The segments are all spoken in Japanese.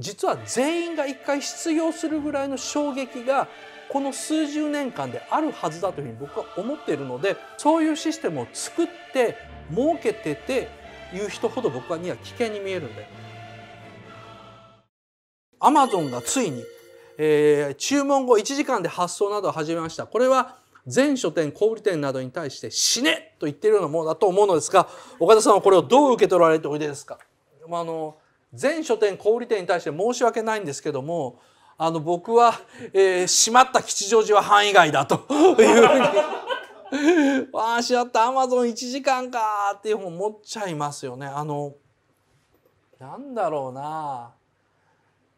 実は全員が一回失業するぐらいの衝撃がこの数十年間であるはずだというふうに僕は思っているのでそういうシステムを作って設けてていう人ほど僕はには危険に見えるんで。アマゾンがついに、えー、注文後1時間で発送などを始めました。これは全書店、小売店などに対して死ねと言ってるようなものだと思うのですが、岡田さんはこれをどう受け取られておいでですか、まあ、あの全書店小売店に対して申し訳ないんですけどもあの僕は、えー、閉まった吉祥寺は範囲外だというふうにわあしまったアマゾン1時間かっていうふうに思っちゃいますよね。あのなんだろうな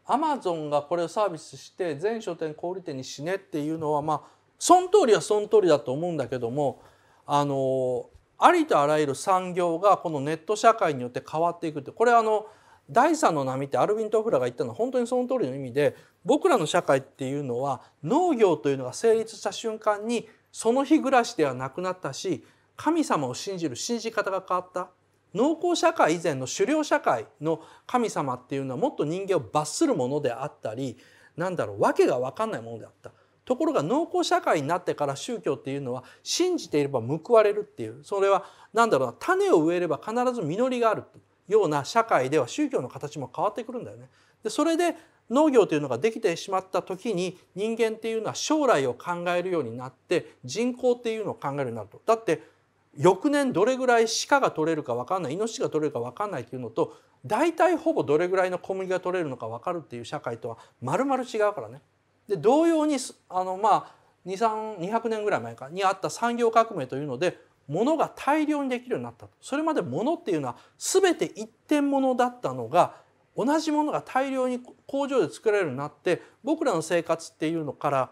アマゾンがこれをサービスして全書店小売店に死ねっていうのはまあその通りはその通りだと思うんだけどもあのありとあらゆる産業がこのネット社会によって変わっていくってこれあの第3の波ってアルヴィン・トフラが言ったのは本当にその通りの意味で僕らの社会っていうのは農業というのが成立した瞬間にその日暮らしではなくなったし神様を信じる信じ方が変わった農耕社会以前の狩猟社会の神様っていうのはもっと人間を罰するものであったりなんだろう訳が分かんないものであった。ところが農耕社会になってから宗教っていうのは信じていれば報われるっていうそれは何だろうな種を植えれば必ず実りがあるってような社会では宗教の形も変わってくるんだよね。でそれで農業というのができてしまった時に人間っていうのは将来を考えるようになって人口っていうのを考えるようになると。だって翌年どれぐらい鹿が取れるか分かんない命が取れるか分かんないというのと大体ほぼどれぐらいの小麦が取れるのか分かるっていう社会とはまるまる違うからね。で同様にあのまあ200年ぐらい前かにあった産業革命というので物が大量にできるようになったそれまで物っていうのは全て一点物だったのが同じものが大量に工場で作られるようになって僕らの生活っていうのから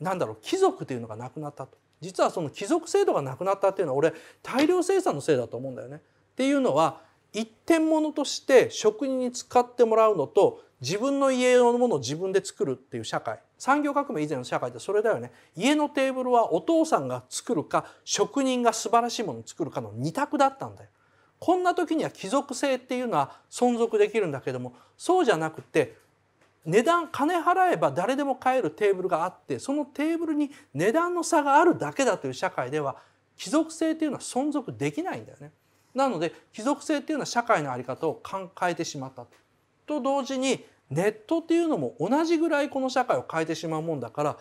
なんだろう貴族というのがなくなったと実はその貴族制度がなくなったっていうのは俺大量生産のせいだと思うんだよね。っていうのは一点物として職人に使ってもらうのと自分の家用のものを自分で作るっていう社会産業革命以前の社会ってそれだよね家のテーブルはお父さんが作るか職人が素晴らしいものを作るかの2択だったんだよ。こんな時には貴族性っていうのは存続できるんだけどもそうじゃなくて値段金払えば誰でも買えるテーブルがあってそのテーブルに値段の差があるだけだという社会では貴族性ていうのは存続できないんだよね。なので貴族性っていうのは社会のあり方を考えてしまったと。と同時にネットっていうのも同じぐらいこの社会を変えてしまうもんだから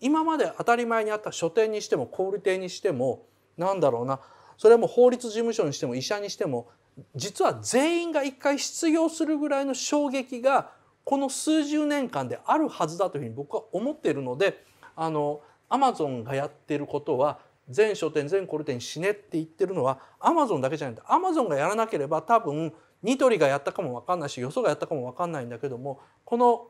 今まで当たり前にあった書店にしても小売店にしてもなんだろうなそれはもう法律事務所にしても医者にしても実は全員が一回失業するぐらいの衝撃がこの数十年間であるはずだというふうに僕は思っているのであのアマゾンがやってることは全書店全小売店に死ねって言ってるのはアマゾンだけじゃなくてアマゾンがやらなければ多分ニトリがやったかも分かんないしよそがやったかも分かんないんだけどもこの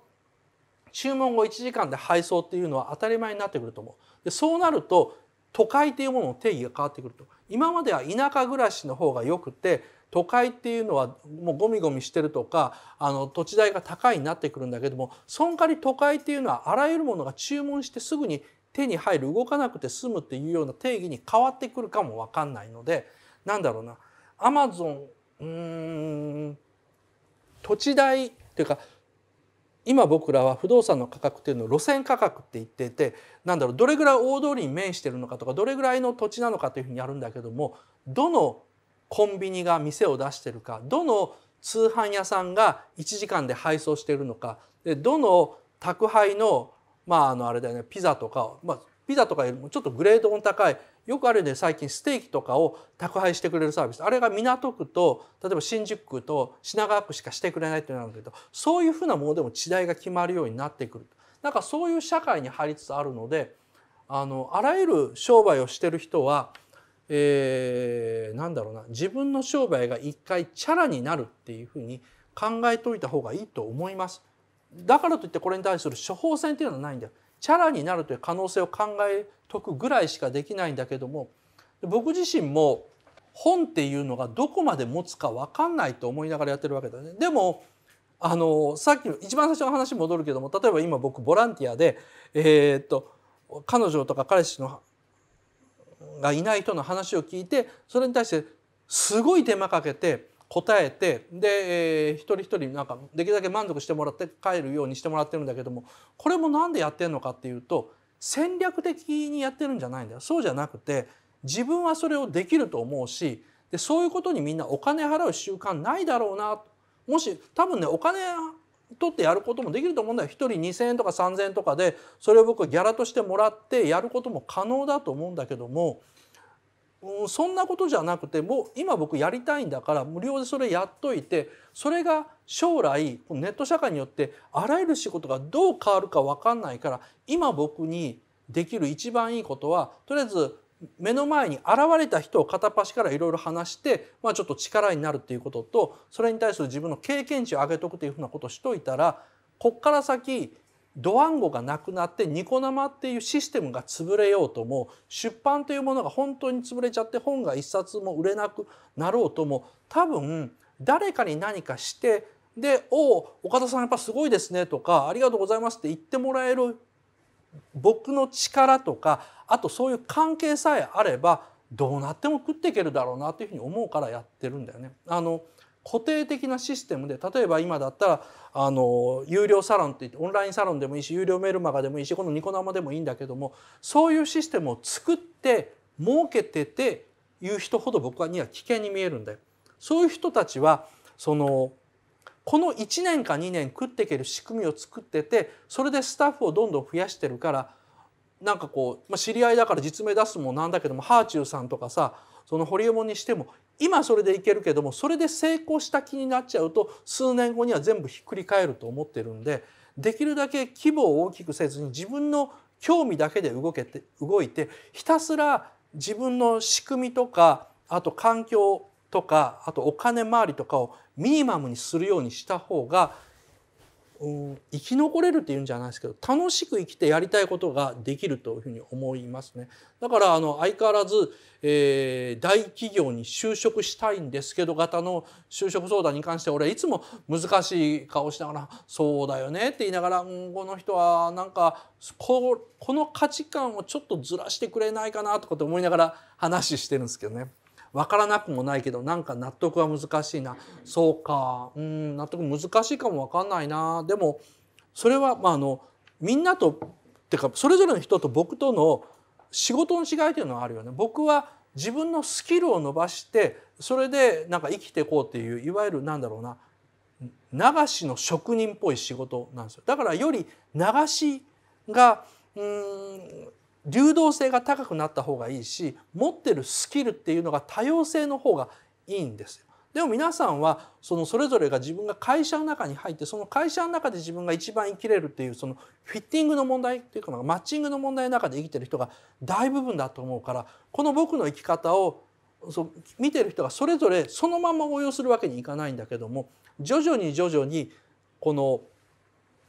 注文後1時間で配送っていうのは当たり前になってくると思う。でそうなると都会っていうものの定義が変わってくると今までは田舎暮らしの方がよくて都会っていうのはもうゴミゴミしてるとかあの土地代が高いになってくるんだけどもそんかり都会っていうのはあらゆるものが注文してすぐに手に入る動かなくて済むっていうような定義に変わってくるかも分かんないのでなんだろうなアマゾンうん土地代っていうか今僕らは不動産の価格っていうのを路線価格って言っていてなんだろうどれぐらい大通りに面してるのかとかどれぐらいの土地なのかというふうにやるんだけどもどのコンビニが店を出してるかどの通販屋さんが1時間で配送してるのかでどの宅配のまああのあれだよねピザとか、まあ、ピザとかよりもちょっとグレードの高いよくあるね最近ステーキとかを宅配してくれるサービスあれが港区と例えば新宿区と品川区しかしてくれないっていうなんだけどそういうふうなものでも時代が決まるようになってくるなんかそういう社会に入りつつあるのであのあらゆる商売をしてる人は、えー、なんだろうな自分の商売が一回チャラになるっていうふうに考えといた方がいいと思います。だからといってこれに対する処方箋っていうのはないんだよ。チャラになるという可能性を考えとくぐらいしかできないんだけども僕自身も本っていうのがどこまで持つか分かんないと思いながらやってるわけだね。でもあのさっきの一番最初の話に戻るけども例えば今僕ボランティアで、えー、っと彼女とか彼氏のがいない人の話を聞いてそれに対してすごい手間かけて答えてで、えー、一人一人なんかできるだけ満足してもらって帰るようにしてもらってるんだけどもこれも何でやってるのかっていうと戦略的にやってるんじゃないんだよそうじゃなくて自分はそれをできると思うしでそういうことにみんなお金払う習慣ないだろうなもし多分ねお金取ってやることもできると思うんだよ1人2,000円とか3,000円とかでそれを僕ギャラとしてもらってやることも可能だと思うんだけどもそんなことじゃなくてもう今僕やりたいんだから無料でそれやっといてそれが将来ネット社会によってあらゆる仕事がどう変わるか分かんないから今僕にできる一番いいことはとりあえず目の前に現れた人を片っ端からいろいろ話して、まあ、ちょっと力になるっていうこととそれに対する自分の経験値を上げとくというふうなことをしといたらこっから先ドワンゴがなくなってニコ生っていうシステムが潰れようとも出版というものが本当に潰れちゃって本が一冊も売れなくなろうとも多分誰かに何かしてで「おお岡田さんやっぱすごいですね」とか「ありがとうございます」って言ってもらえる僕の力とかあとそういう関係さえあればどうなっても食っていけるだろうなというふうに思うからやってるんだよね。あの固定的なシステムで例えば今だったらあの有料サロンって言ってオンラインサロンでもいいし有料メルマガでもいいしこのニコ生でもいいんだけどもそういうシステムを作って儲けてていう人ほど僕はには危険に見えるんだよ。そういう人たちはそのこの1年か2年食っていける仕組みを作っててそれでスタッフをどんどん増やしてるからなんかこう、まあ、知り合いだから実名出すもなんだけどもハーチューさんとかさそのホリエモンにしても今それでいけるけどもそれで成功した気になっちゃうと数年後には全部ひっくり返ると思ってるんでできるだけ規模を大きくせずに自分の興味だけで動けて動いてひたすら自分の仕組みとかあと環境とかあとお金回りとかをミニマムにするようにした方が生き残れるっていうんじゃないですけど楽しく生きてやりたいことができるというふうに思いますねだからあの相変わらず、えー、大企業に就職したいんですけど型の就職相談に関して俺はいつも難しい顔しながら「そうだよね」って言いながら「うんこの人はなんかここの価値観をちょっとずらしてくれないかな」とかって思いながら話してるんですけどね。分からなくもないけどなんか納得は難しいなそうかうん納得難しいかも分かんないなでもそれはまああのみんなとっていうかそれぞれの人と僕との仕事の違いというのはあるよね。僕は自分のスキルを伸ばしてそれでなんか生きていこうっていういわゆるなんだろうな流しの職人っぽい仕事なんですよだからより流しがうん流動性が高くなった方がいいし持ってるスキルっていうのが多様性の方がいいんですよ。でも皆さんはそのそれぞれが自分が会社の中に入ってその会社の中で自分が一番生きれるっていうそのフィッティングの問題っていうかマッチングの問題の中で生きてる人が大部分だと思うからこの僕の生き方をそう見てる人がそれぞれそのまま応用するわけにいかないんだけども徐々に徐々にこの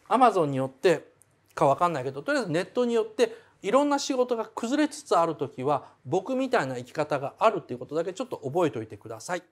アマゾンによってか分かんないけどとりあえずネットによっていろんな仕事が崩れつつある時は僕みたいな生き方があるっていうことだけちょっと覚えておいてください。